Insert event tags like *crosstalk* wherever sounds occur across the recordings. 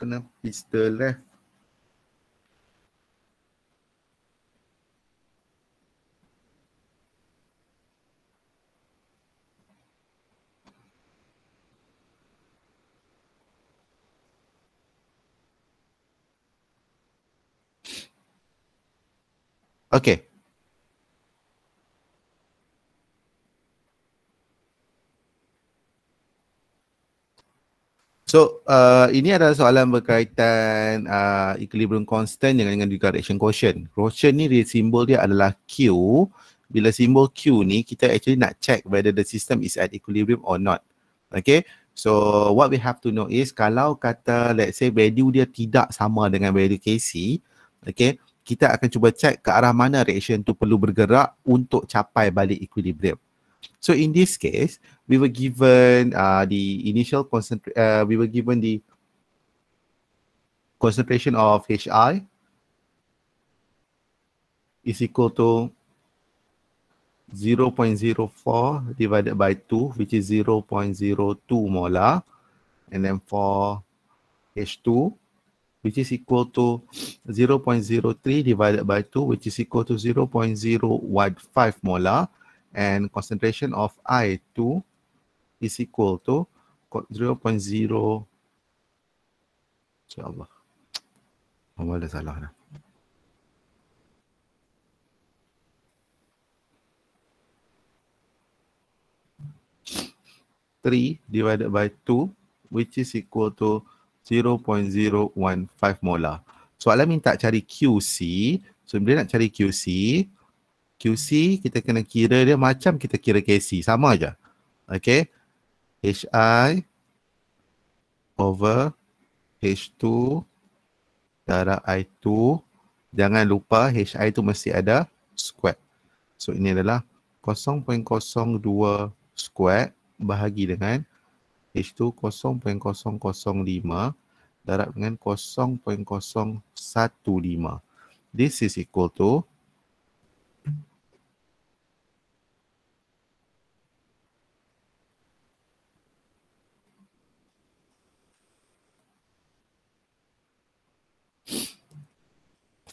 kena pistol lah. Okay. So uh, ini adalah soalan berkaitan uh, equilibrium constant dengan, dengan juga reaction quotient. Quotient ni dia, simbol dia adalah Q. Bila simbol Q ni kita actually nak check whether the system is at equilibrium or not. Okay. So what we have to know is kalau kata let's say value dia tidak sama dengan value Kc. Okay. Kita akan cuba check ke arah mana reaction tu perlu bergerak untuk capai balik equilibrium. So in this case, we were given uh, the initial concentration, uh, we were given the concentration of HI is equal to 0 0.04 divided by 2, which is 0 0.02 molar. And then for H2, which is equal to 0 0.03 divided by 2, which is equal to 0 0.015 molar. and concentration of I2 is equal to 0.0 insyaAllah awal dah salah dah three divided by two, which is equal to 0.015 molar. Soalan minta cari QC. So, bila nak cari QC, QC kita kena kira dia macam kita kira KC sama aja. Okay. HI over H2 darab I2 jangan lupa HI tu mesti ada square. So ini adalah 0.02 square bahagi dengan H2 0.005 darab dengan 0.015. This is equal to 0.0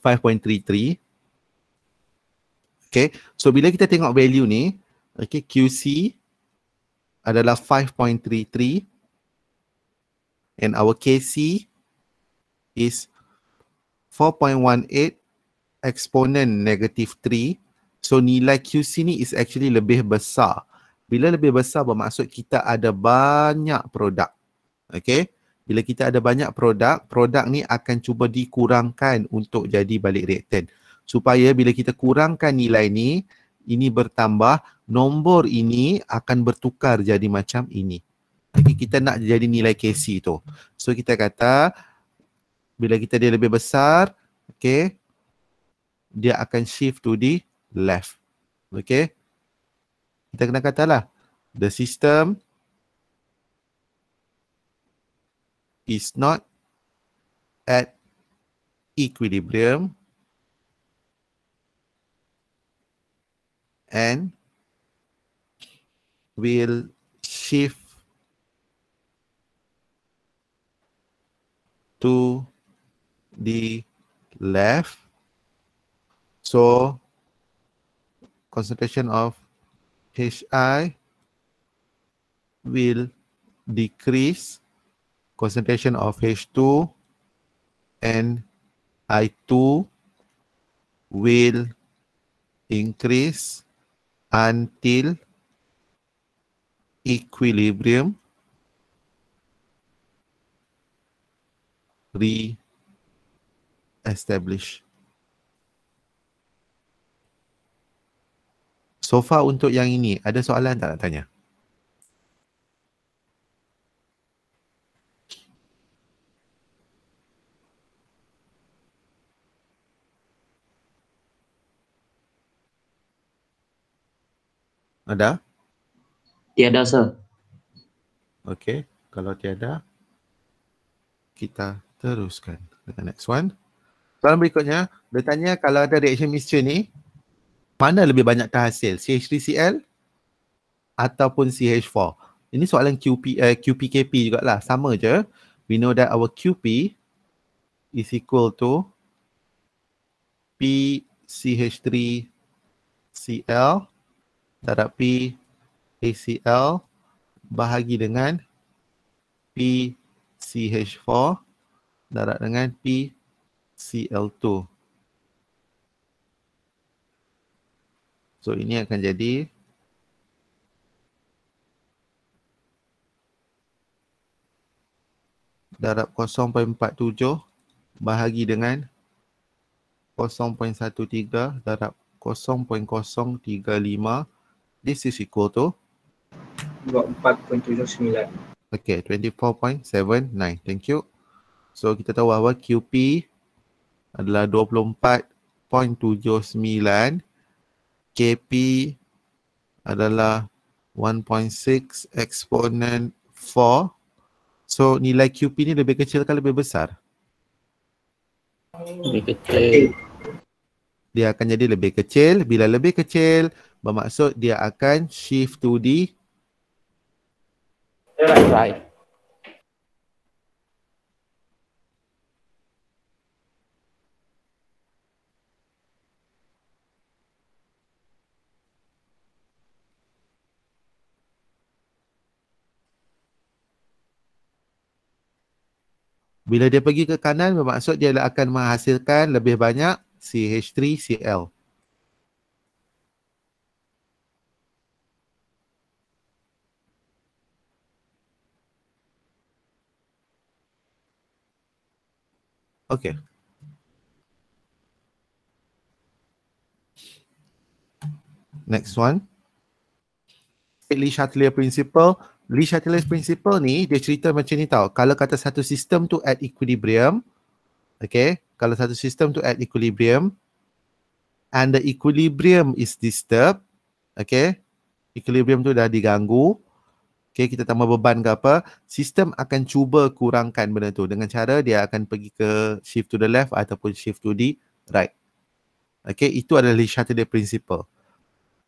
5.33. Okay, so bila kita tengok value ni, okay, QC adalah 5.33 and our KC is 4.18 exponent negative 3. So nilai QC ni is actually lebih besar. Bila lebih besar bermaksud kita ada banyak produk. Okay bila kita ada banyak produk, produk ni akan cuba dikurangkan untuk jadi balik reaktan. Supaya bila kita kurangkan nilai ni, ini bertambah, nombor ini akan bertukar jadi macam ini. Jadi kita nak jadi nilai KC tu. So kita kata bila kita dia lebih besar, okay, dia akan shift to the left. Okay. Kita kena katalah the system is not at equilibrium and will shift to the left so concentration of hi will decrease concentration of H2 and I2 will increase until equilibrium re-establish. So far untuk yang ini, ada soalan tak nak tanya? Ada? Tiada, sir. Okey, kalau tiada, kita teruskan dengan next one. Soalan berikutnya, dia tanya kalau ada reaction mixture ni, mana lebih banyak terhasil? CH3Cl ataupun CH4? Ini soalan QP, uh, eh, QPKP jugalah. Sama je. We know that our QP is equal to PCH3Cl Darab P ACL bahagi dengan P CH4 darab dengan P CL2. So ini akan jadi darab 0.47 bahagi dengan 0.13 darab this is equal to? 24.79. Okay, 24.79. Thank you. So, kita tahu bahawa QP adalah 24.79. KP adalah 1.6 exponent 4. So, nilai QP ni lebih kecil ke lebih besar? Lebih kecil. Dia akan jadi lebih kecil. Bila lebih kecil, bermaksud dia akan shift to the right. Bila dia pergi ke kanan bermaksud dia akan menghasilkan lebih banyak CH3Cl. Okay. Next one. Lee Chatelier Principle. Lee Shatler's Principle ni, dia cerita macam ni tau. Kalau kata satu sistem tu at equilibrium, okay, kalau satu sistem tu at equilibrium, and the equilibrium is disturbed, okay, equilibrium tu dah diganggu, okay, kita tambah beban ke apa, sistem akan cuba kurangkan benda tu dengan cara dia akan pergi ke shift to the left ataupun shift to the right. Okay, itu adalah Lee Shatterday Principle.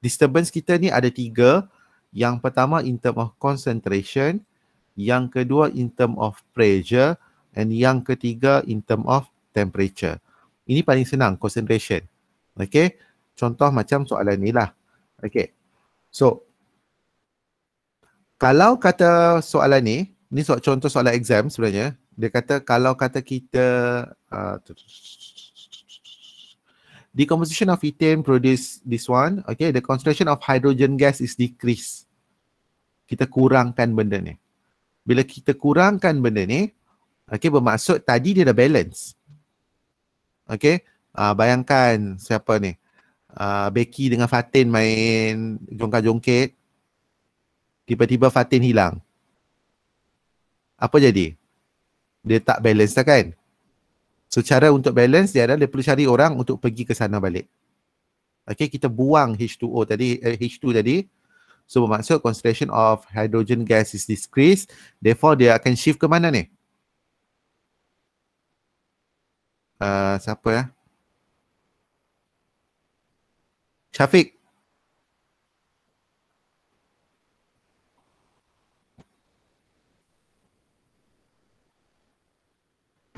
Disturbance kita ni ada tiga. Yang pertama in term of concentration. Yang kedua in term of pressure. And yang ketiga in term of temperature. Ini paling senang, concentration. Okay, contoh macam soalan ni lah. Okay, so kalau kata soalan ni, ni soal contoh soalan exam sebenarnya. Dia kata kalau kata kita uh, decomposition of ethane produce this one, okay, the concentration of hydrogen gas is decrease. Kita kurangkan benda ni. Bila kita kurangkan benda ni, okay, bermaksud tadi dia dah balance. Okay, uh, bayangkan siapa ni? Uh, Becky dengan Fatin main jongkat-jongkit tiba-tiba Fatin hilang. Apa jadi? Dia tak balance lah kan? So cara untuk balance dia adalah dia perlu cari orang untuk pergi ke sana balik. Okay, kita buang H2O tadi, eh, H2 tadi. So bermaksud concentration of hydrogen gas is decreased. Therefore dia akan shift ke mana ni? Uh, siapa ya? Syafiq.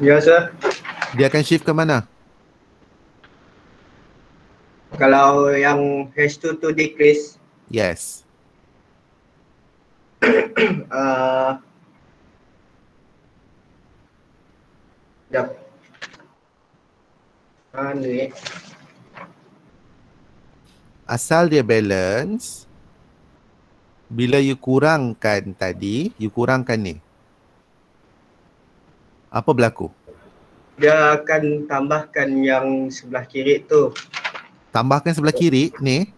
Ya, sir. Dia akan shift ke mana? Kalau yang H2 to decrease. Yes. *coughs* uh, jap. Mana Asal dia balance, bila you kurangkan tadi, you kurangkan ni apa berlaku? Dia akan tambahkan yang sebelah kiri tu. Tambahkan sebelah kiri ni?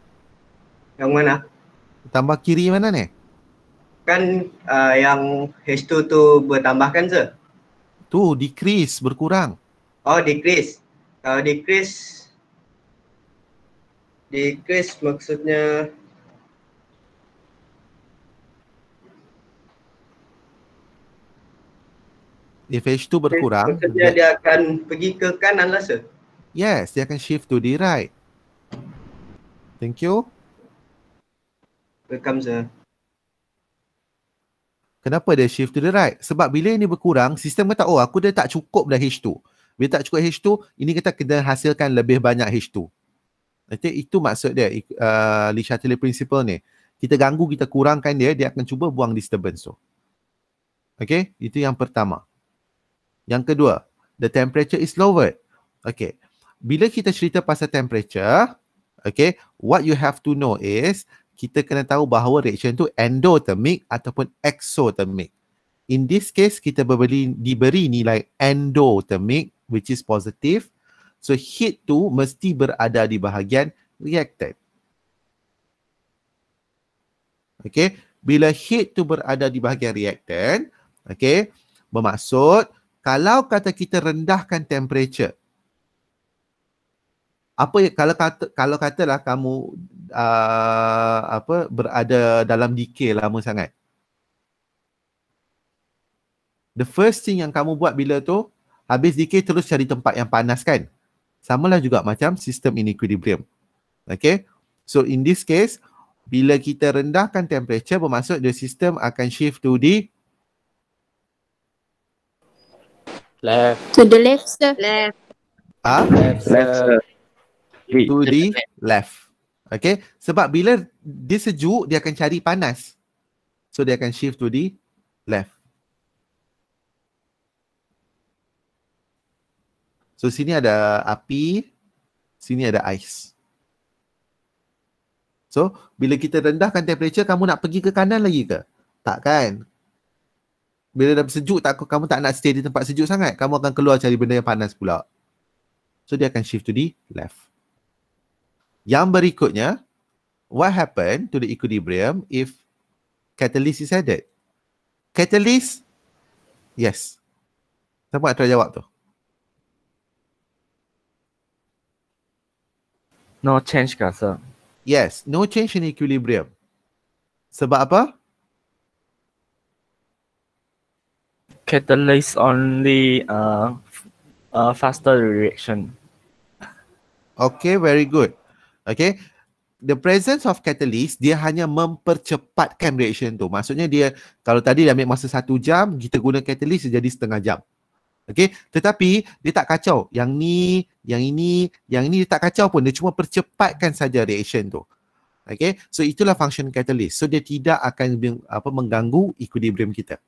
Yang mana? Tambah kiri mana ni? Kan uh, yang H2 tu bertambahkan se. Tu decrease, berkurang. Oh decrease. Kalau ah, decrease, decrease maksudnya H2 berkurang dia, dia akan pergi ke kanan rasa yes dia akan shift to the right thank you welcome sir kenapa dia shift to the right sebab bila ini berkurang sistem kata oh aku dah tak cukup dah H2 bila tak cukup H2 ini kata kena hasilkan lebih banyak H2 Nanti itu maksud dia uh, Li Shatley Principle ni kita ganggu kita kurangkan dia dia akan cuba buang disturbance tu Okay, itu yang pertama. Yang kedua, the temperature is lowered. Okay. Bila kita cerita pasal temperature, okay, what you have to know is kita kena tahu bahawa reaction tu endothermic ataupun exothermic. In this case, kita berbeli, diberi nilai endothermic which is positive. So heat tu mesti berada di bahagian reactant. Okay, bila heat tu berada di bahagian reactant, okay, bermaksud kalau kata kita rendahkan temperature apa kalau kata kalau katalah kamu uh, apa berada dalam decay lama sangat the first thing yang kamu buat bila tu habis decay terus cari tempat yang panas kan lah juga macam sistem in equilibrium okay so in this case bila kita rendahkan temperature bermaksud the system akan shift to the left to the left sir left ah left, left sir. to the left okay sebab bila dia sejuk dia akan cari panas so dia akan shift to the left so sini ada api sini ada ais so bila kita rendahkan temperature kamu nak pergi ke kanan lagi ke tak kan bila dah sejuk tak kamu tak nak stay di tempat sejuk sangat kamu akan keluar cari benda yang panas pula so dia akan shift to the left yang berikutnya what happen to the equilibrium if catalyst is added catalyst yes siapa nak try jawab tu no change ke sir yes no change in equilibrium sebab apa catalyze only uh, uh, faster reaction. Okay, very good. Okay, the presence of catalyst dia hanya mempercepatkan reaction tu. Maksudnya dia kalau tadi dia ambil masa satu jam, kita guna catalyst jadi setengah jam. Okay, tetapi dia tak kacau. Yang ni, yang ini, yang ini dia tak kacau pun. Dia cuma percepatkan saja reaction tu. Okay, so itulah function catalyst. So dia tidak akan apa mengganggu equilibrium kita.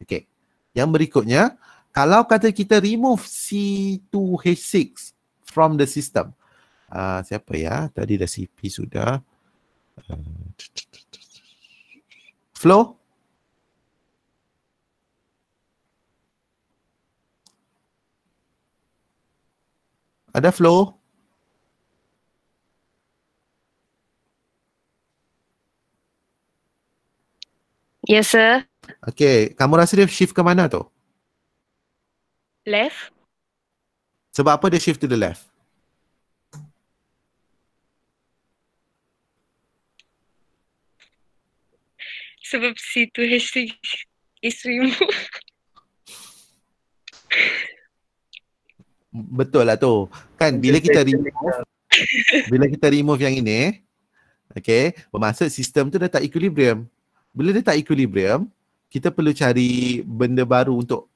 Okay. Yang berikutnya, kalau kata kita remove C2H6 from the system. Uh, siapa ya? Tadi dah CP sudah. Ah. Flow? Ada flow? Yes, sir. Okay, kamu rasa dia shift ke mana tu? Left. Sebab apa dia shift to the left? Sebab situ hashtag isteri mu. Betul lah tu. Kan bila kita remove, bila kita remove yang ini, okay, bermaksud sistem tu dah tak equilibrium. Bila dia tak equilibrium, kita perlu cari benda baru untuk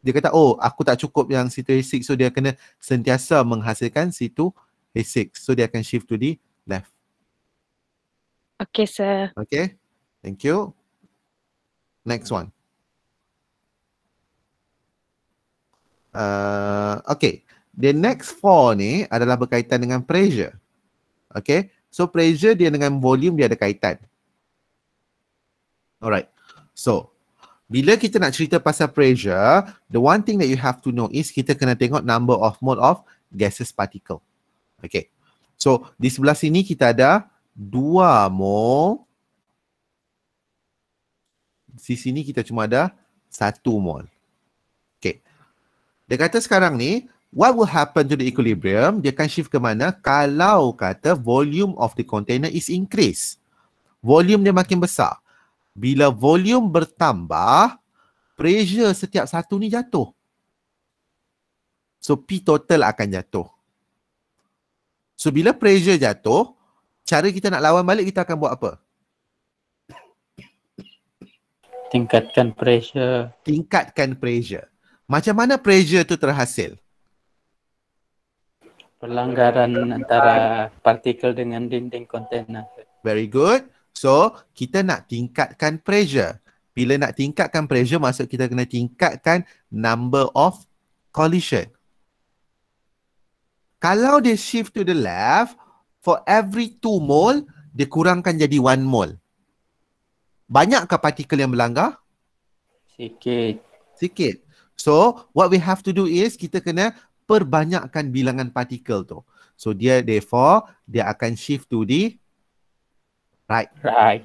dia kata oh aku tak cukup yang situ asik so dia kena sentiasa menghasilkan situ asik so dia akan shift to the left. Okay sir. Okay thank you. Next one. Uh, okay the next four ni adalah berkaitan dengan pressure. Okay so pressure dia dengan volume dia ada kaitan. Alright. So, bila kita nak cerita pasal pressure, the one thing that you have to know is kita kena tengok number of mole of gases particle. Okay. So, di sebelah sini kita ada 2 mole. Di sini kita cuma ada 1 mole. Okay. Dia kata sekarang ni, what will happen to the equilibrium? Dia akan shift ke mana? Kalau kata volume of the container is increase, Volume dia makin besar bila volume bertambah, pressure setiap satu ni jatuh. So P total akan jatuh. So bila pressure jatuh, cara kita nak lawan balik kita akan buat apa? Tingkatkan pressure. Tingkatkan pressure. Macam mana pressure tu terhasil? Pelanggaran antara partikel dengan dinding kontainer. Very good. So, kita nak tingkatkan pressure. Bila nak tingkatkan pressure, maksud kita kena tingkatkan number of collision. Kalau dia shift to the left, for every two mole, dia kurangkan jadi one mole. Banyakkah partikel yang melanggar? Sikit. Sikit. So, what we have to do is kita kena perbanyakkan bilangan partikel tu. So, dia therefore, dia akan shift to the Right. Right.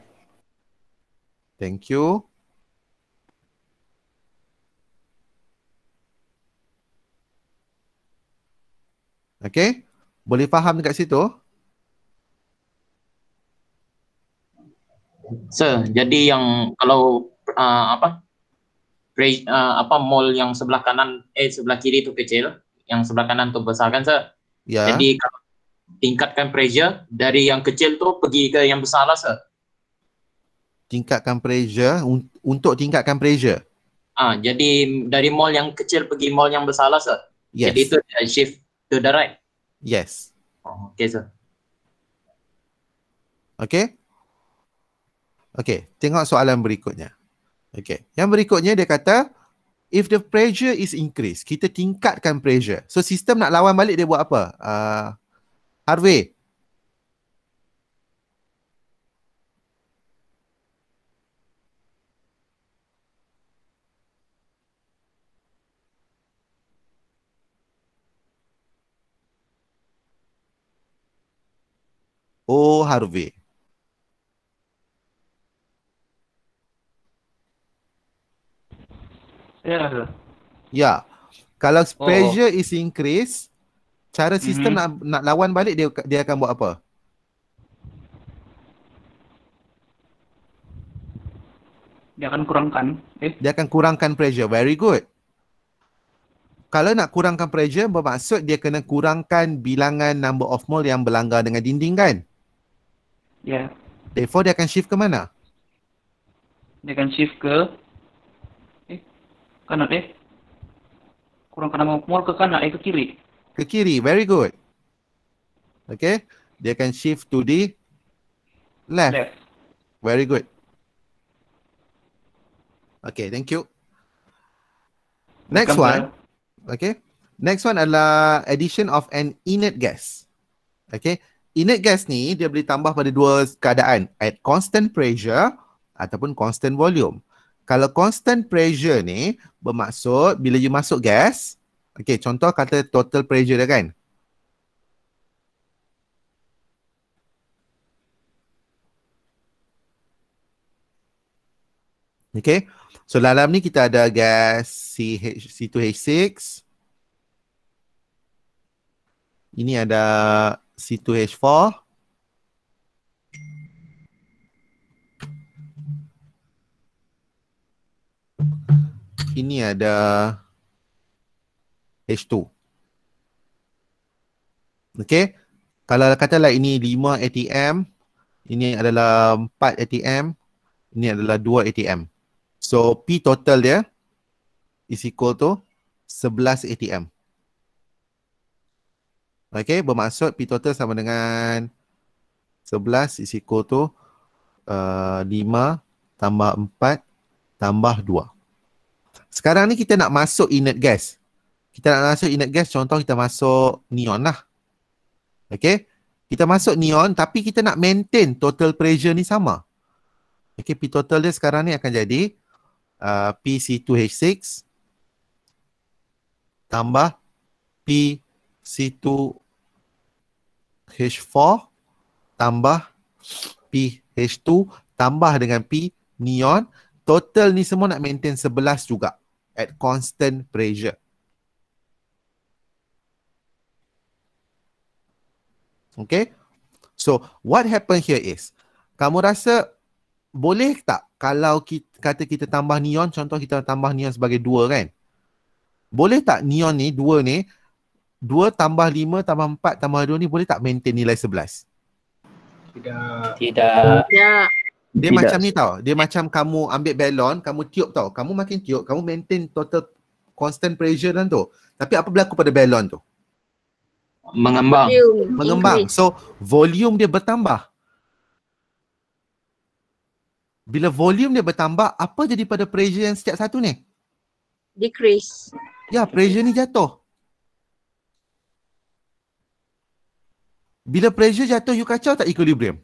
Thank you. Okay. Boleh faham dekat situ? Sir, jadi yang kalau uh, apa? Pre, uh, apa mall yang sebelah kanan eh sebelah kiri tu kecil, yang sebelah kanan tu besar kan, Sir? Yeah. Jadi kalau tingkatkan pressure dari yang kecil tu pergi ke yang besar lah sir. Tingkatkan pressure un- untuk tingkatkan pressure? Ah, ha, jadi dari mall yang kecil pergi mall yang besar lah sir. Yes. Jadi itu shift to the right. Yes. Oh, okay sir. Okay. Okay, tengok soalan berikutnya. Okay, yang berikutnya dia kata If the pressure is increased, kita tingkatkan pressure. So sistem nak lawan balik dia buat apa? Uh, Harvey. Oh, Harvey. Ya. Ya. Kalau pressure oh. is increased, cara mhm. sistem mm-hmm. nak nak lawan balik dia dia akan buat apa? Dia akan kurangkan. Eh? Dia akan kurangkan pressure. Very good. Kalau nak kurangkan pressure bermaksud dia kena kurangkan bilangan number of mole yang berlanggar dengan dinding kan? Ya. Yeah. Therefore dia akan shift ke mana? Dia akan shift ke eh kanan eh. Kurangkan number of mole ke kanan eh ke kiri ke kiri. Very good. Okay. Dia akan shift to the left. left. Very good. Okay, thank you. Next one. Okay. Next one adalah addition of an inert gas. Okay. Inert gas ni dia boleh tambah pada dua keadaan. At constant pressure ataupun constant volume. Kalau constant pressure ni bermaksud bila you masuk gas, Okey, contoh kata total pressure dia kan. Okey. So dalam ni kita ada gas CH, C2H6. Ini ada C2H4. Ini ada H2. Okay, Kalau katalah ini 5 ATM, ini adalah 4 ATM, ini adalah 2 ATM. So P total dia is equal to 11 ATM. Okay, bermaksud P total sama dengan 11 is equal to uh, 5 tambah 4 tambah 2. Sekarang ni kita nak masuk inert gas kita nak masuk inert gas contoh kita masuk neon lah okay? kita masuk neon tapi kita nak maintain total pressure ni sama okay? p total dia sekarang ni akan jadi uh, pc2h6 tambah pc2h4 tambah pH2 tambah dengan P neon total ni semua nak maintain 11 juga at constant pressure Okay. So, what happen here is, kamu rasa boleh tak kalau kita, kata kita tambah neon, contoh kita tambah neon sebagai dua kan? Boleh tak neon ni, dua ni, dua tambah lima, tambah empat, tambah dua ni boleh tak maintain nilai sebelas? Tidak. Tidak. Dia Tidak. macam ni tau. Dia macam kamu ambil balon, kamu tiup tau. Kamu makin tiup, kamu maintain total constant pressure dan tu. Tapi apa berlaku pada balon tu? mengembang volume mengembang increase. so volume dia bertambah bila volume dia bertambah apa jadi pada pressure yang setiap satu ni decrease ya pressure ni jatuh bila pressure jatuh you kacau tak equilibrium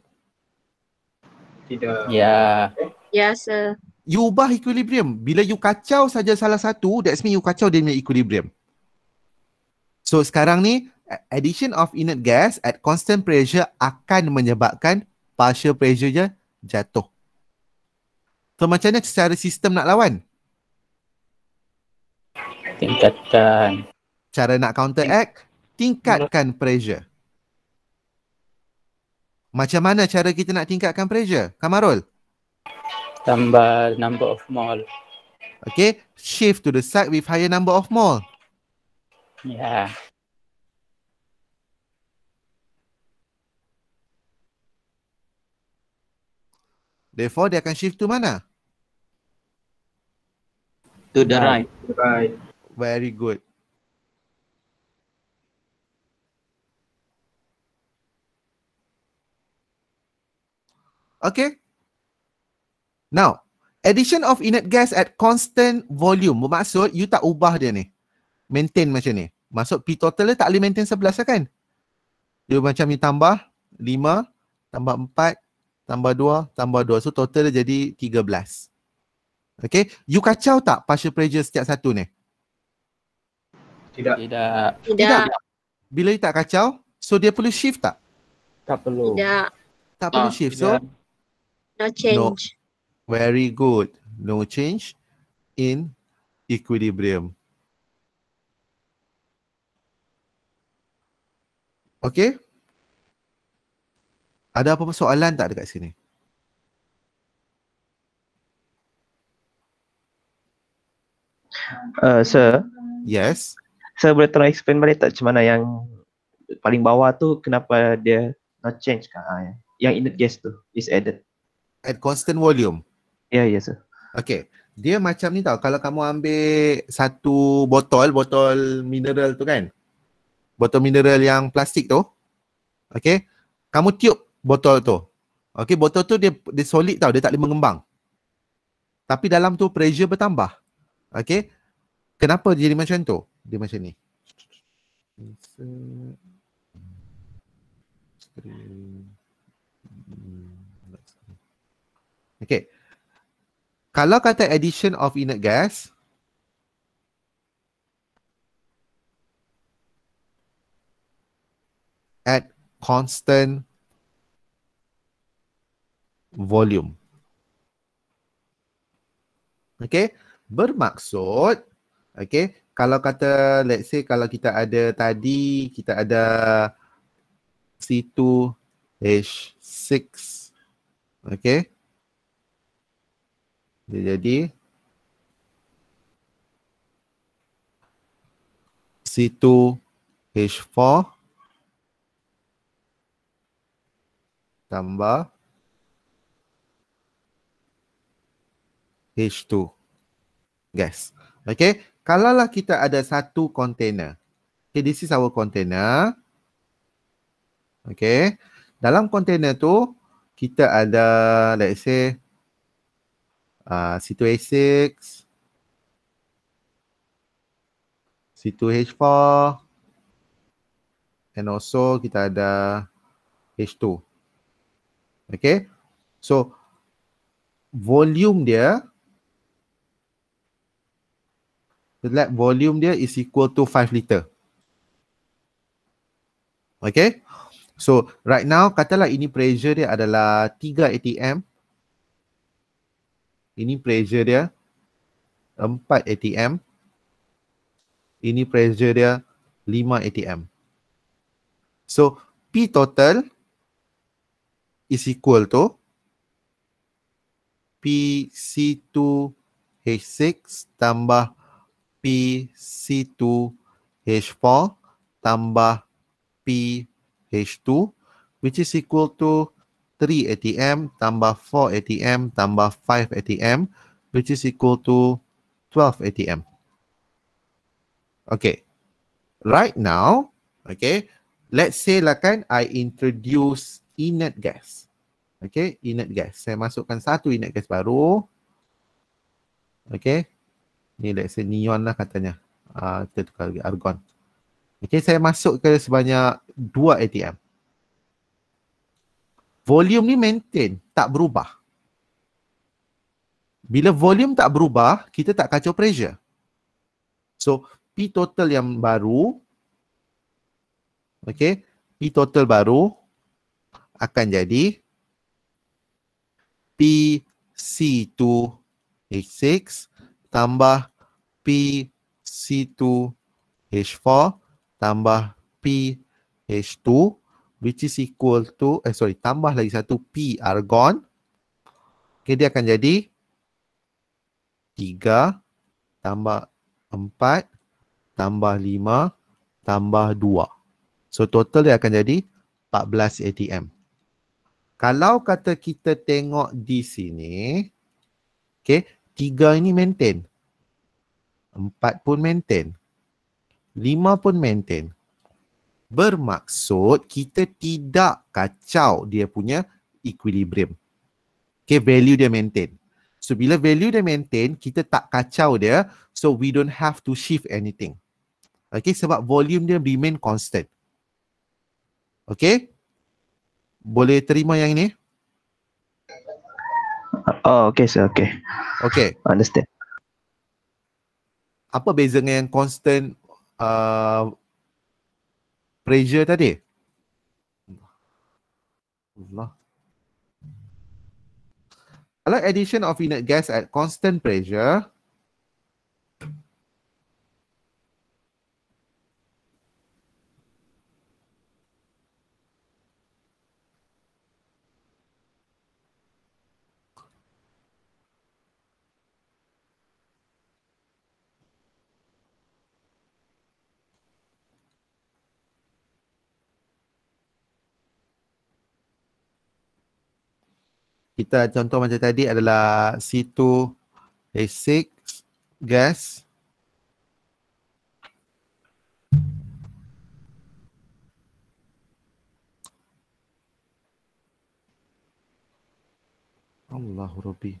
tidak ya ya sir you ubah equilibrium bila you kacau saja salah satu that's mean you kacau dia punya equilibrium So sekarang ni addition of inert gas at constant pressure akan menyebabkan partial pressure je jatuh. So macam mana secara sistem nak lawan? Tingkatkan. Cara nak counteract? Tingkatkan pressure. Macam mana cara kita nak tingkatkan pressure? Kamarul? Tambah number of mole. Okay. Shift to the side with higher number of mole. Ya. Yeah. Therefore, dia akan shift to mana? To the right. Right. Very good. Okay. Now, addition of inert gas at constant volume. Bermaksud, you tak ubah dia ni. Maintain macam ni. Maksud P total dia tak boleh maintain sebelas lah kan? Dia macam ni tambah 5, tambah 4, tambah dua, tambah dua, So total dia jadi belas. Okay. You kacau tak partial pressure setiap satu ni? Tidak. Tidak. Tidak. Bila you tak kacau, so dia perlu shift tak? Tak perlu. Tidak. Tak perlu ah, shift. Tidak. So? No change. No. Very good. No change in equilibrium. Okay. Ada apa-apa tak dekat sini? Uh, sir. Yes. Saya boleh tolong explain balik tak macam mana yang paling bawah tu kenapa dia not change kan? Ha, yang inert gas tu is added. At constant volume? Ya, yeah, ya yeah, sir. Okay. Dia macam ni tau, kalau kamu ambil satu botol, botol mineral tu kan? Botol mineral yang plastik tu. Okay. Kamu tiup botol tu. Okey, botol tu dia dia solid tau, dia tak boleh mengembang. Tapi dalam tu pressure bertambah. Okey. Kenapa dia jadi macam tu? Dia macam ni. Okey. Kalau kata addition of inert gas at constant volume. Okay, bermaksud, okay, kalau kata let's say kalau kita ada tadi, kita ada C2H6, okay. Dia jadi C2H4 tambah H2. Gas. Okay. Kalau lah kita ada satu container. Okay, this is our container. Okay. Dalam container tu, kita ada, let's say, uh, C2H6, C2H4, and also kita ada H2. Okay. So, volume dia, lap volume dia is equal to 5 liter. Okay. So right now katalah ini pressure dia adalah 3 atm. Ini pressure dia 4 atm. Ini pressure dia 5 atm. So P total is equal to PC2H6 tambah P C2 H4 tambah P H2 which is equal to 3 ATM tambah 4 ATM tambah 5 ATM which is equal to 12 ATM. Okay. Right now, okay, let's say lah kan I introduce inert gas. Okay, inert gas. Saya masukkan satu inert gas baru. Okay, ni let's say neon lah katanya. Uh, kita tukar lagi argon. Okay, saya masuk ke sebanyak dua ATM. Volume ni maintain, tak berubah. Bila volume tak berubah, kita tak kacau pressure. So, P total yang baru, okay, P total baru akan jadi P C 2 h 6 tambah PC2H4 tambah PH2 which is equal to, eh sorry, tambah lagi satu P argon. Okay, dia akan jadi 3 tambah 4 tambah 5 tambah 2. So total dia akan jadi 14 ATM. Kalau kata kita tengok di sini, okay, 3 ini maintain. Empat pun maintain. Lima pun maintain. Bermaksud kita tidak kacau dia punya equilibrium. Okay, value dia maintain. So, bila value dia maintain, kita tak kacau dia. So, we don't have to shift anything. Okay, sebab volume dia remain constant. Okay? Boleh terima yang ini? Oh, okay sir, okay. Okay. Understand apa beza dengan yang constant uh, pressure tadi? Allah. Allah addition of inert gas at constant pressure kita contoh macam tadi adalah C2 H6 gas Allahu Rabbi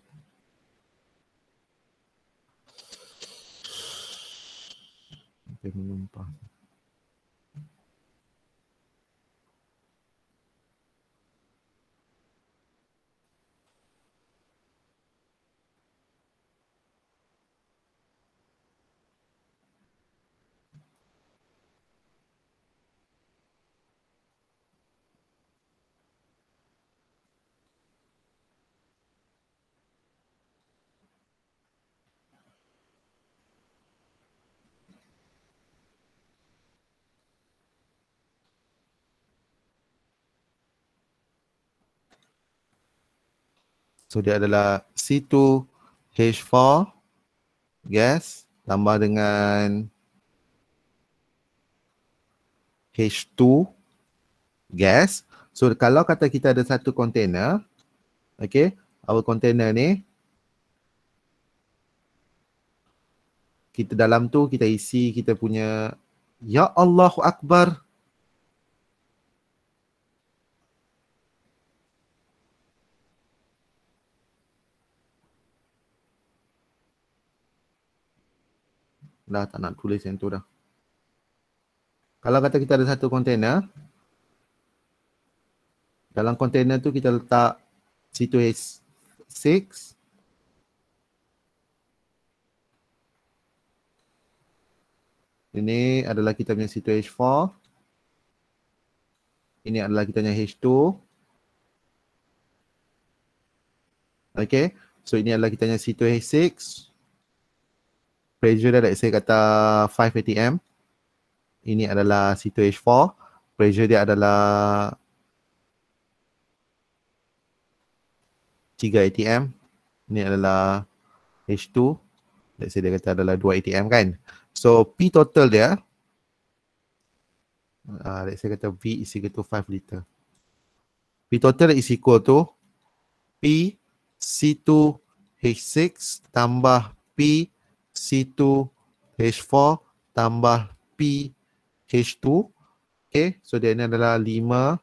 Dia menumpah So dia adalah C2H4 gas tambah dengan H2 gas. So kalau kata kita ada satu container, okay, our container ni, kita dalam tu kita isi kita punya Ya Allahu Akbar. dah tak nak tulis yang tu dah. Kalau kata kita ada satu container, dalam container tu kita letak C2H6, Ini adalah kita punya situ H4. Ini adalah kita punya H2. Okay. So ini adalah kita punya situ H6 pressure dia let's say kata 5 ATM ini adalah C2H4 pressure dia adalah 3 ATM ini adalah H2 let's say dia kata adalah 2 ATM kan so P total dia uh, let's say kata V is equal to 5 liter P total is equal to P C2 H6 tambah P C2H4 tambah PH2. Okay, so dia ni adalah 5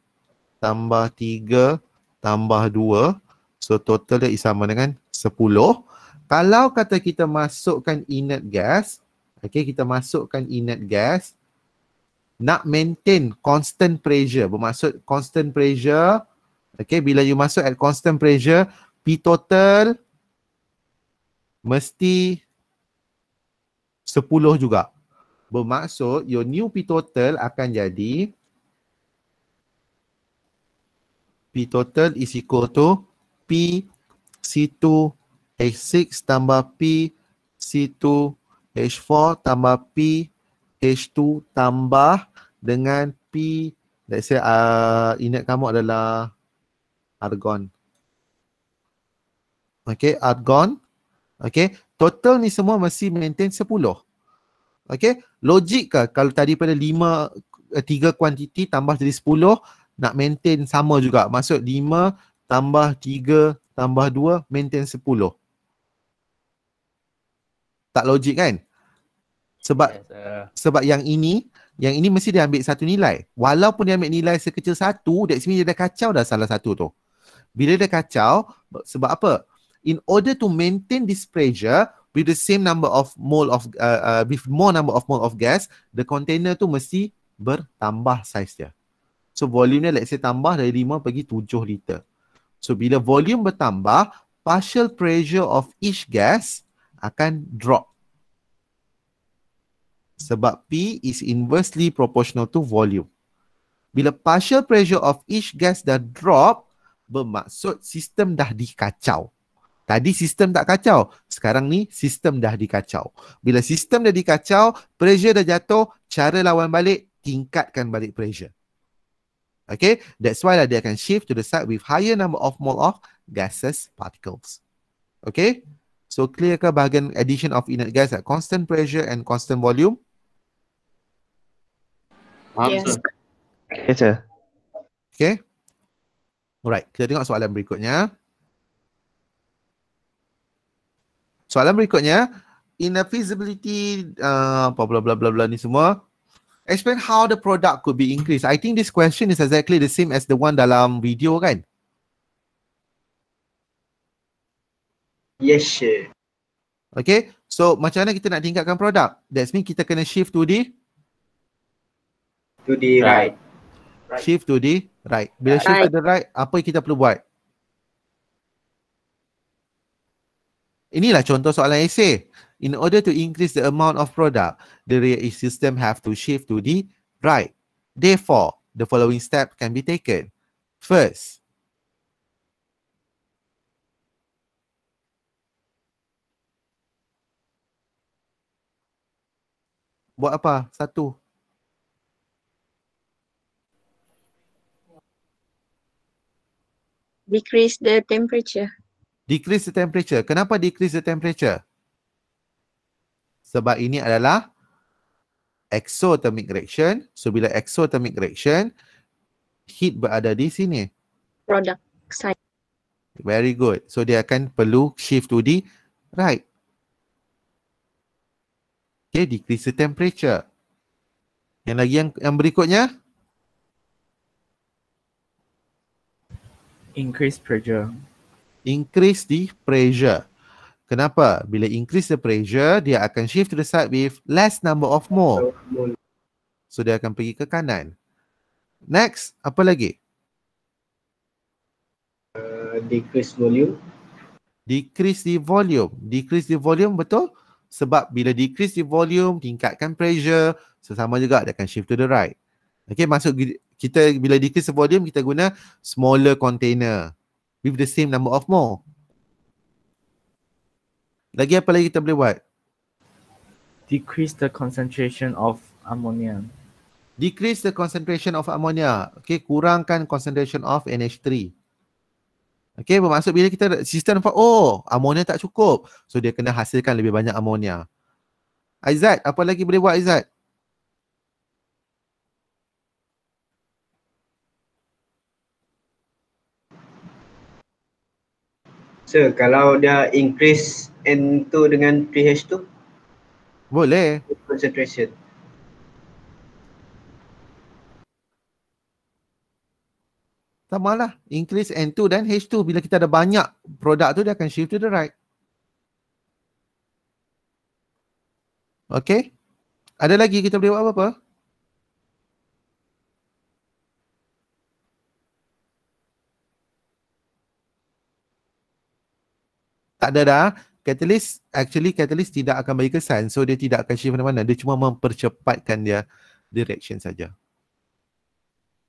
tambah 3 tambah 2. So total dia sama dengan 10. Kalau kata kita masukkan inert gas, okay, kita masukkan inert gas, nak maintain constant pressure, bermaksud constant pressure, okay, bila you masuk at constant pressure, P total mesti Sepuluh juga. Bermaksud your new P total akan jadi P total is equal to P C2 H6 tambah P C2 H4 tambah P H2 tambah dengan P let's say uh, ingat kamu adalah argon. Okay, argon. Okay, total ni semua masih maintain 10. Okay, logik ke kalau tadi pada 5, 3 kuantiti tambah jadi 10 nak maintain sama juga. Maksud 5 tambah 3 tambah 2 maintain 10. Tak logik kan? Sebab yes, uh. sebab yang ini, yang ini mesti dia ambil satu nilai. Walaupun dia ambil nilai sekecil satu, that's mean dia dah kacau dah salah satu tu. Bila dia kacau, sebab apa? in order to maintain this pressure with the same number of mole of uh, uh, with more number of mole of gas the container tu mesti bertambah size dia so volume dia let's say tambah dari 5 pergi 7 liter so bila volume bertambah partial pressure of each gas akan drop sebab P is inversely proportional to volume bila partial pressure of each gas dah drop bermaksud sistem dah dikacau Tadi sistem tak kacau. Sekarang ni sistem dah dikacau. Bila sistem dah dikacau, pressure dah jatuh, cara lawan balik, tingkatkan balik pressure. Okay, that's why lah dia akan shift to the side with higher number of mole of gases particles. Okay, so clear ke bahagian addition of inert gas at constant pressure and constant volume? Yes. Okay, sir. Okay. Alright, kita tengok soalan berikutnya. Soalan berikutnya, in a feasibility uh, blah blah blah blah ni semua, explain how the product could be increased. I think this question is exactly the same as the one dalam video kan? Yes, sir. Okay, so macam mana kita nak tingkatkan produk? That's mean kita kena shift to the? To the right. right. Shift to the right. Bila right. shift to the right, apa yang kita perlu buat? Inilah contoh soalan esay. In order to increase the amount of product, the rate system have to shift to the right. Therefore, the following step can be taken. First, Buat apa? Satu. Decrease the temperature decrease the temperature. Kenapa decrease the temperature? Sebab ini adalah exothermic reaction. So bila exothermic reaction, heat berada di sini. Product side. Very good. So dia akan perlu shift to the right. Okay, decrease the temperature. Yang lagi yang, yang berikutnya? Increase pressure increase the pressure. Kenapa? Bila increase the pressure, dia akan shift to the side with less number of mole. So dia akan pergi ke kanan. Next, apa lagi? Uh, decrease volume. Decrease the volume. Decrease the volume, betul? Sebab bila decrease the volume, tingkatkan pressure, sesama juga dia akan shift to the right. Okay, masuk kita bila decrease the volume, kita guna smaller container with the same number of more. Lagi apa lagi kita boleh buat? Decrease the concentration of ammonia. Decrease the concentration of ammonia. Okay, kurangkan concentration of NH3. Okay, bermaksud bila kita sistem nampak, oh, ammonia tak cukup. So, dia kena hasilkan lebih banyak ammonia. Aizat, apa lagi boleh buat Aizat? Sir, kalau dia increase N2 dengan 3H2? Boleh. Concentration. Sama lah. Increase N2 dan H2. Bila kita ada banyak produk tu, dia akan shift to the right. Okay. Ada lagi kita boleh buat apa-apa? tak ada dah katalis actually katalis tidak akan bagi kesan so dia tidak akan shift mana-mana dia cuma mempercepatkan dia direction saja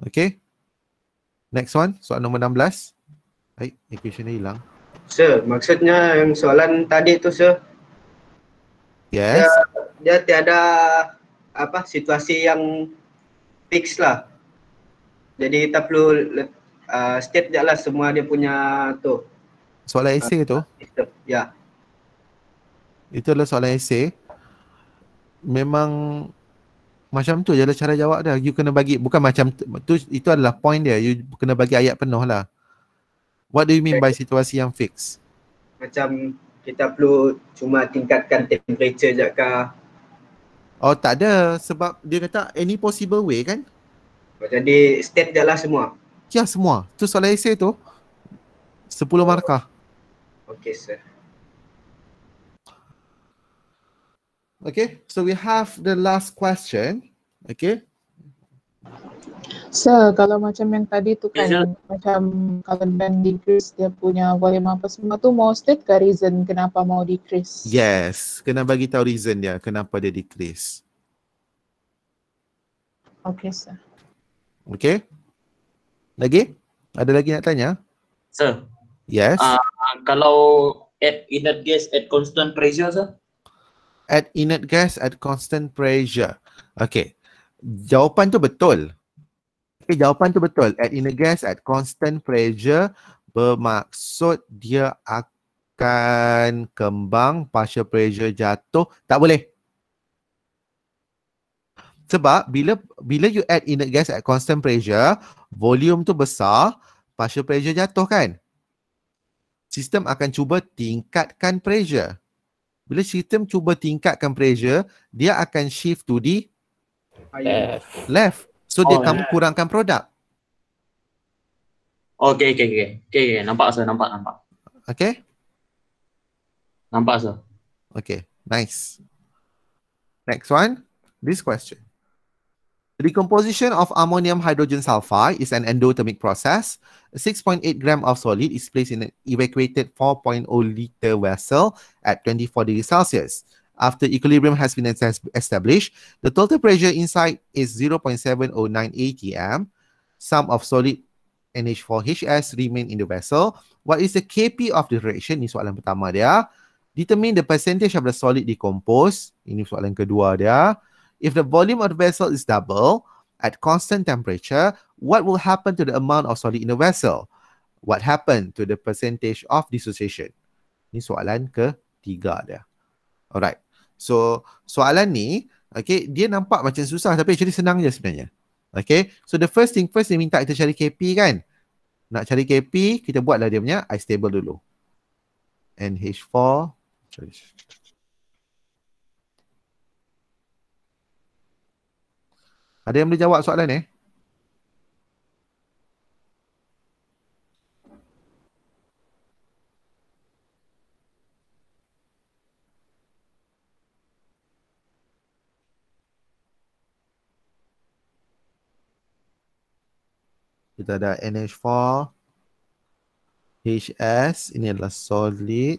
Okay. next one soalan nombor 16 baik equation ni hilang sir maksudnya yang soalan tadi tu sir yes dia, dia tiada apa situasi yang fix lah jadi kita perlu uh, state je lah semua dia punya tu soalan ah, esay tu ya itu adalah soalan esay memang macam tu je lah cara jawab dia you kena bagi bukan macam tu itu adalah point dia you kena bagi ayat penuh lah what do you mean by situasi yang fix macam kita perlu cuma tingkatkan temperature je kah oh tak ada sebab dia kata any possible way kan oh, jadi state je lah semua Ya semua. Tu soalan esay tu sepuluh markah. Okay, sir. Okay, so we have the last question. Okay. Sir, so, kalau macam yang tadi tu kan, yeah. macam kalau band decrease dia punya volume apa semua tu, mau state ke reason kenapa mau decrease? Yes, kena bagi tahu reason dia kenapa dia decrease. Okay, sir. Okay. Lagi? Ada lagi nak tanya? Sir. Yes. Uh, Ah, kalau at inert gas at constant pressure sah? At inert gas at constant pressure. Okay. Jawapan tu betul. Okay, eh, jawapan tu betul. At inert gas at constant pressure bermaksud dia akan kembang partial pressure jatuh. Tak boleh. Sebab bila bila you add inert gas at constant pressure, volume tu besar, partial pressure jatuh kan? sistem akan cuba tingkatkan pressure. Bila sistem cuba tingkatkan pressure, dia akan shift to the left. left. So oh, dia akan yeah. kurangkan produk. Oh, okay, okay, okay. Okay, okay. Nampak sir, nampak, nampak. Okay. Nampak sir. Okay, nice. Next one, this question. Recomposition of ammonium hydrogen sulfide is an endothermic process. 6.8 gram of solid is placed in an evacuated 4.0 liter vessel at 24 degrees Celsius. After equilibrium has been established, the total pressure inside is 0.709 atm. Some of solid NH4HS remain in the vessel. What is the KP of the reaction? Ini soalan pertama dia. Determine the percentage of the solid decomposed. Ini soalan kedua dia. if the volume of the vessel is double at constant temperature, what will happen to the amount of solid in the vessel? What happened to the percentage of dissociation? Ini soalan ke tiga dia. Alright. So, soalan ni, okay, dia nampak macam susah tapi actually senang je sebenarnya. Okay. So, the first thing first dia minta kita cari KP kan? Nak cari KP, kita buatlah dia punya I stable dulu. NH4. Ada yang boleh jawab soalan ni? Kita ada NH4 HS Ini adalah solid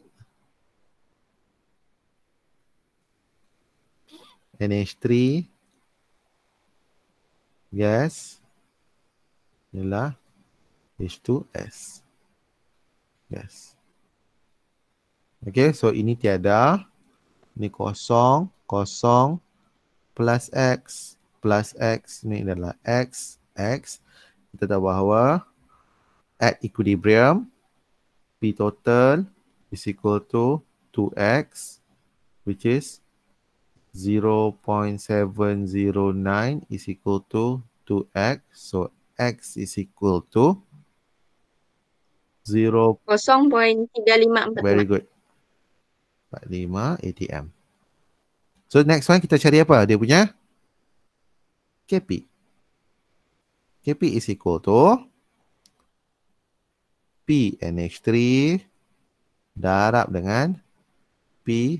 NH3 gas ialah H2S. Yes. Okay, so ini tiada. Ini kosong, kosong, plus X, plus X. Ini adalah X, X. Kita tahu bahawa at equilibrium, P total is equal to 2X, which is 2. 0.709 is equal to 2x. So x is equal to 0.354. Very good. 45 ATM. So next one kita cari apa dia punya? KP. KP is equal to PNH3 darab dengan P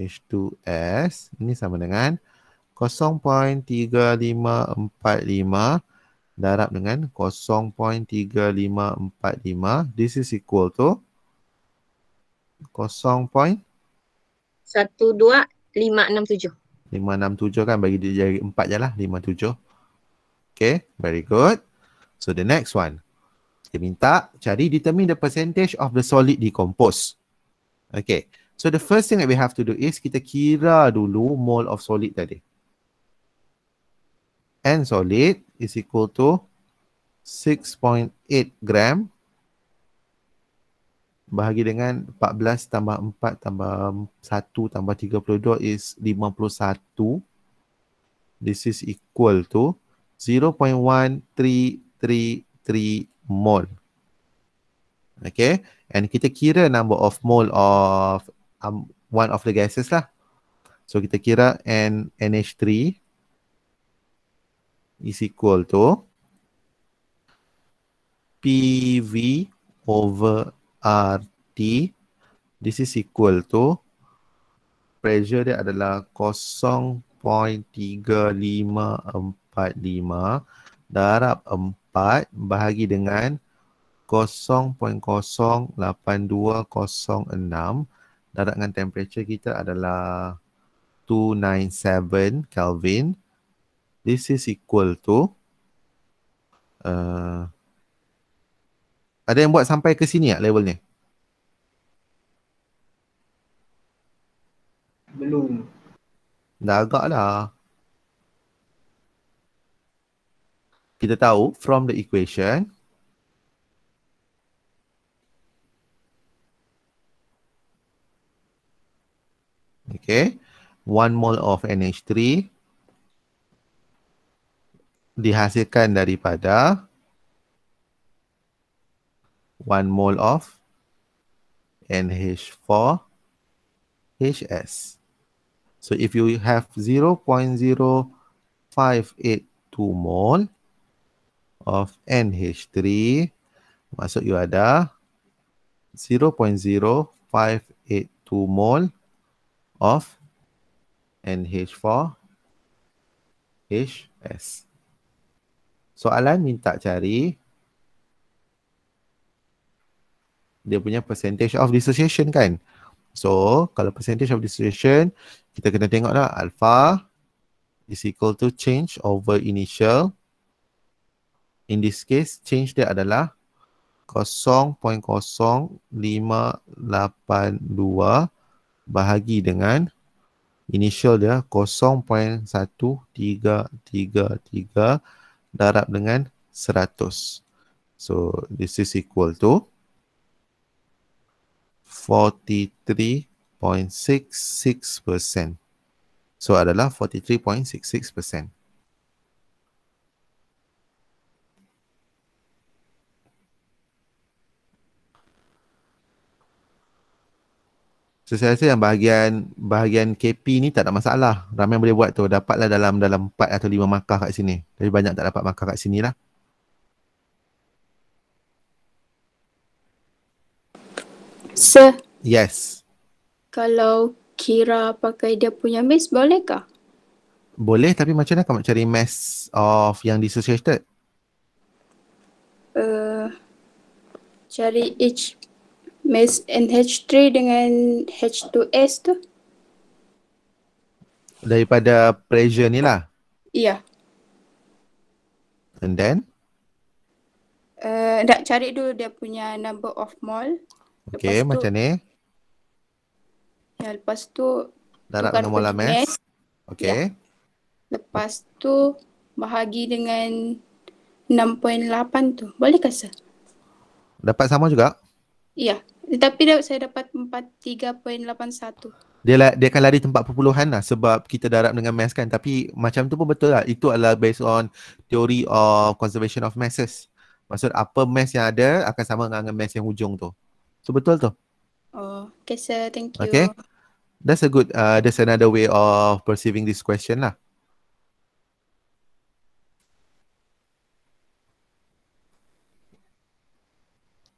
H2S ini sama dengan 0.3545 darab dengan 0.3545 this is equal to 0.12567 567 kan bagi dia jadi 4 je lah 57 Okay, very good. So the next one. Dia minta cari determine the percentage of the solid decompose. Okay, So the first thing that we have to do is kita kira dulu mole of solid tadi. N solid is equal to 6.8 gram bahagi dengan 14 tambah 4 tambah 1 tambah 32 is 51. This is equal to 0.1333 mole. Okay. And kita kira number of mole of um, one of the gases lah. So kita kira N NH3 is equal to PV over RT. This is equal to pressure dia adalah 0.3545 darab 4 bahagi dengan 0.08206 Datangkan temperature kita adalah 297 Kelvin. This is equal to uh, ada yang buat sampai ke sini tak level ni? Belum. Dah agak lah. Kita tahu from the equation Okay. One mole of NH3 dihasilkan daripada one mole of NH4HS. So if you have 0.0582 mole of NH3, maksud you ada 0.0582 mole of NH4HS. Soalan minta cari dia punya percentage of dissociation kan. So kalau percentage of dissociation kita kena tengok lah alpha is equal to change over initial. In this case change dia adalah 0.0582 bahagi dengan initial dia 0.1333 darab dengan 100. So this is equal to 43.66%. So adalah 43.66%. So saya rasa yang bahagian bahagian KP ni tak ada masalah. Ramai boleh buat tu. Dapatlah dalam dalam 4 atau 5 markah kat sini. Tapi banyak tak dapat markah kat sini lah. Sir. Yes. Kalau Kira pakai dia punya mes boleh kah? Boleh tapi macam mana kau nak cari mes of yang dissociated? Uh, cari each Mass NH3 dengan H2S tu? Daripada pressure ni lah. Ya. Yeah. And then? Uh, nak cari dulu dia punya number of mole. Okey, macam ni. Ya, lepas tu. Darab dengan mole mass. Okey. Yeah. Lepas tu, bahagi dengan 6.8 tu. Boleh ke, sir? Dapat sama juga? Ya, tapi saya dapat 3.81. Dia, dia akan lari tempat perpuluhan lah sebab kita darab dengan mass kan. Tapi macam tu pun betul lah. Itu adalah based on theory of conservation of masses. Maksud apa mass yang ada akan sama dengan mass yang hujung tu. So betul tu. Oh, okay sir. Thank you. Okay. That's a good, uh, that's another way of perceiving this question lah.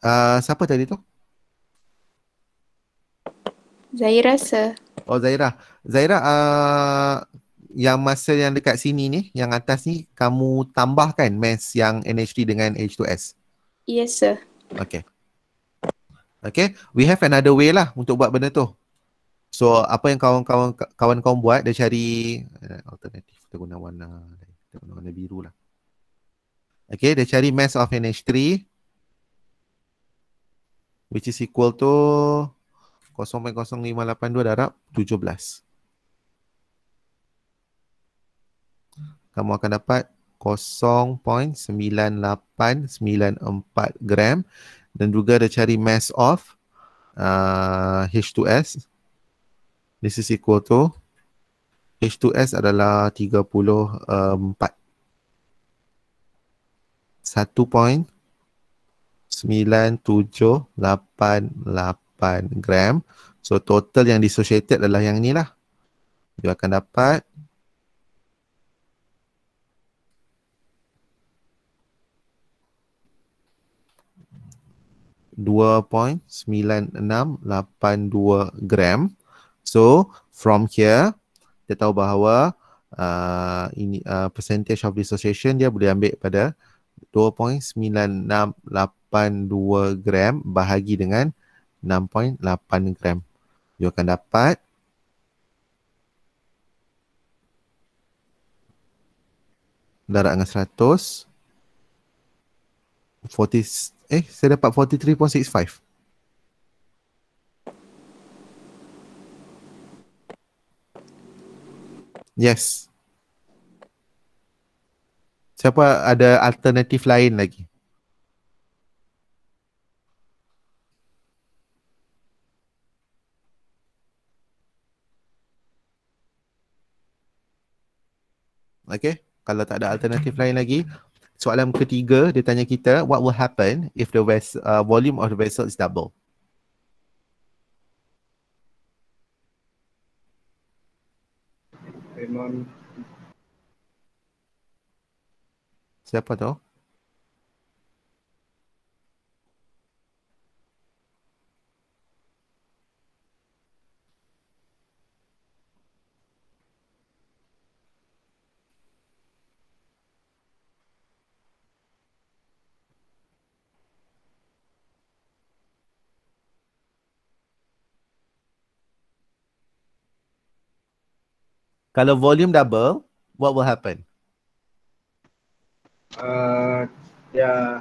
Ah, siapa tadi tu? Zaira se. Oh Zaira. Zaira uh, yang masa yang dekat sini ni, yang atas ni kamu tambahkan mass yang NH3 dengan H2S? Yes sir. Okay. Okay, we have another way lah untuk buat benda tu. So apa yang kawan-kawan kawan kau buat, dia cari eh, alternatif. Kita guna warna, kita guna warna biru lah. Okay, dia cari mass of NH3 which is equal to 0.0582 darab 17. Kamu akan dapat 0.9894 gram dan juga ada cari mass of uh, H2S. This is equal to H2S adalah 34. 1.34 0.9788 gram. So total yang dissociated adalah yang ni lah. You akan dapat dua point sembilan enam lapan dua gram. So from here, kita tahu bahawa uh, ini uh, percentage of dissociation dia boleh ambil pada 2.9682 gram bahagi dengan 6.8 gram. You akan dapat 100 dengan 100 40 eh saya dapat 43.65 Yes Siapa ada alternatif lain lagi? Okay, kalau tak ada alternatif lain lagi, soalan ketiga dia tanya kita, what will happen if the ves- uh, volume of the vessel is double? Amen. Siapa tu? Kalau volume double, what will happen? uh, ya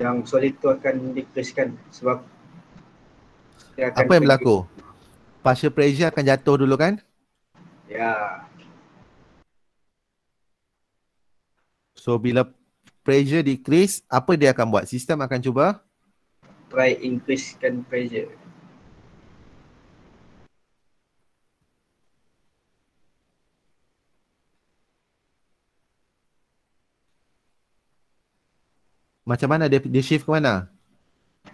yang soal itu akan dikreskan sebab dia akan apa yang berlaku? pasal pressure akan jatuh dulu kan? Ya. So bila pressure decrease, apa dia akan buat? Sistem akan cuba try increasekan pressure. macam mana dia, dia shift ke mana?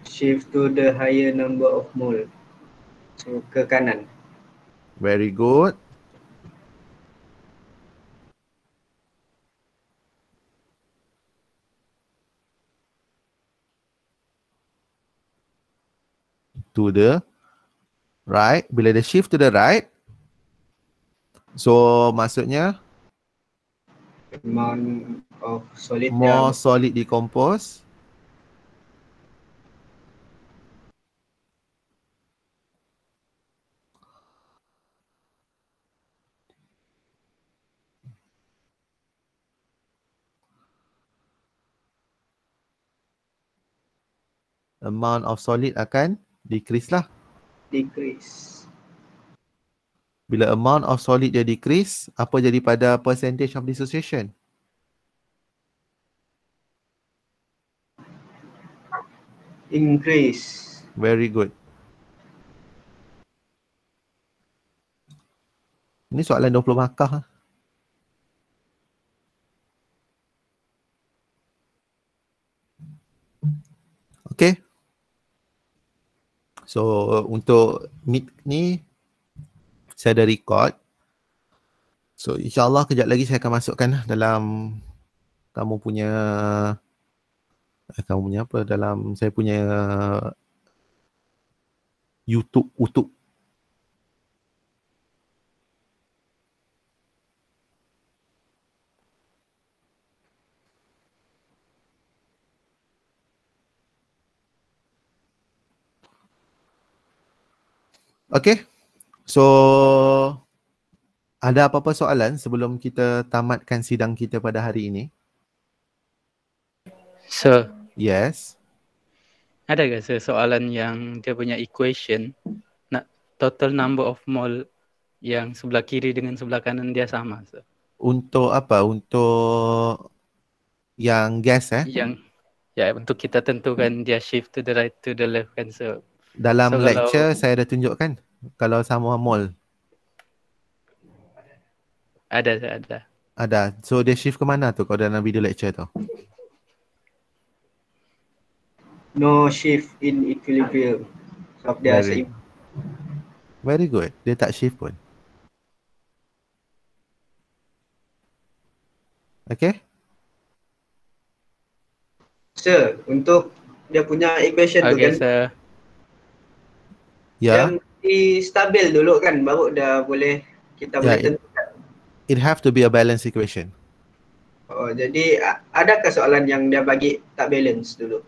Shift to the higher number of mole. So ke kanan. Very good. To the right. Bila dia shift to the right. So maksudnya? Oh, solid More yang... solid decompose. amount of solid akan decrease lah. Decrease. Bila amount of solid dia decrease, apa jadi pada percentage of dissociation? Uh, increase. Very good. Ini soalan 20 markah. Ha? Okay. So untuk mid ni saya dah record. So insyaAllah kejap lagi saya akan masukkan dalam kamu punya kamu punya apa dalam saya punya uh, YouTube utuk Okay, so ada apa-apa soalan sebelum kita tamatkan sidang kita pada hari ini? Sir, Yes. Ada ke soalan yang dia punya equation nak total number of mole yang sebelah kiri dengan sebelah kanan dia sama? So. Untuk apa? Untuk yang gas eh? Yang ya untuk kita tentukan hmm. dia shift to the right to the left kan so. Dalam so lecture kalau, saya dah tunjukkan kalau sama mole. Ada ada. Ada. So dia shift ke mana tu kalau dalam video lecture tu? no shift in equilibrium of the very, very good dia tak shift pun okay sir untuk dia punya equation okay, tu kan sir. Ya. yang yeah. stabil dulu kan baru dah boleh kita yeah, boleh ya, tentukan it, have to be a balance equation Oh, jadi adakah soalan yang dia bagi tak balance dulu?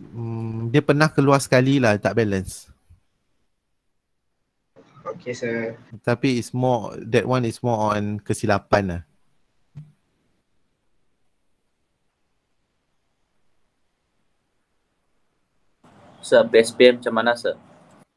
mm, dia pernah keluar sekali lah tak balance. Okay sir. Tapi it's more that one is more on kesilapan lah. Sir, best PM macam mana sir?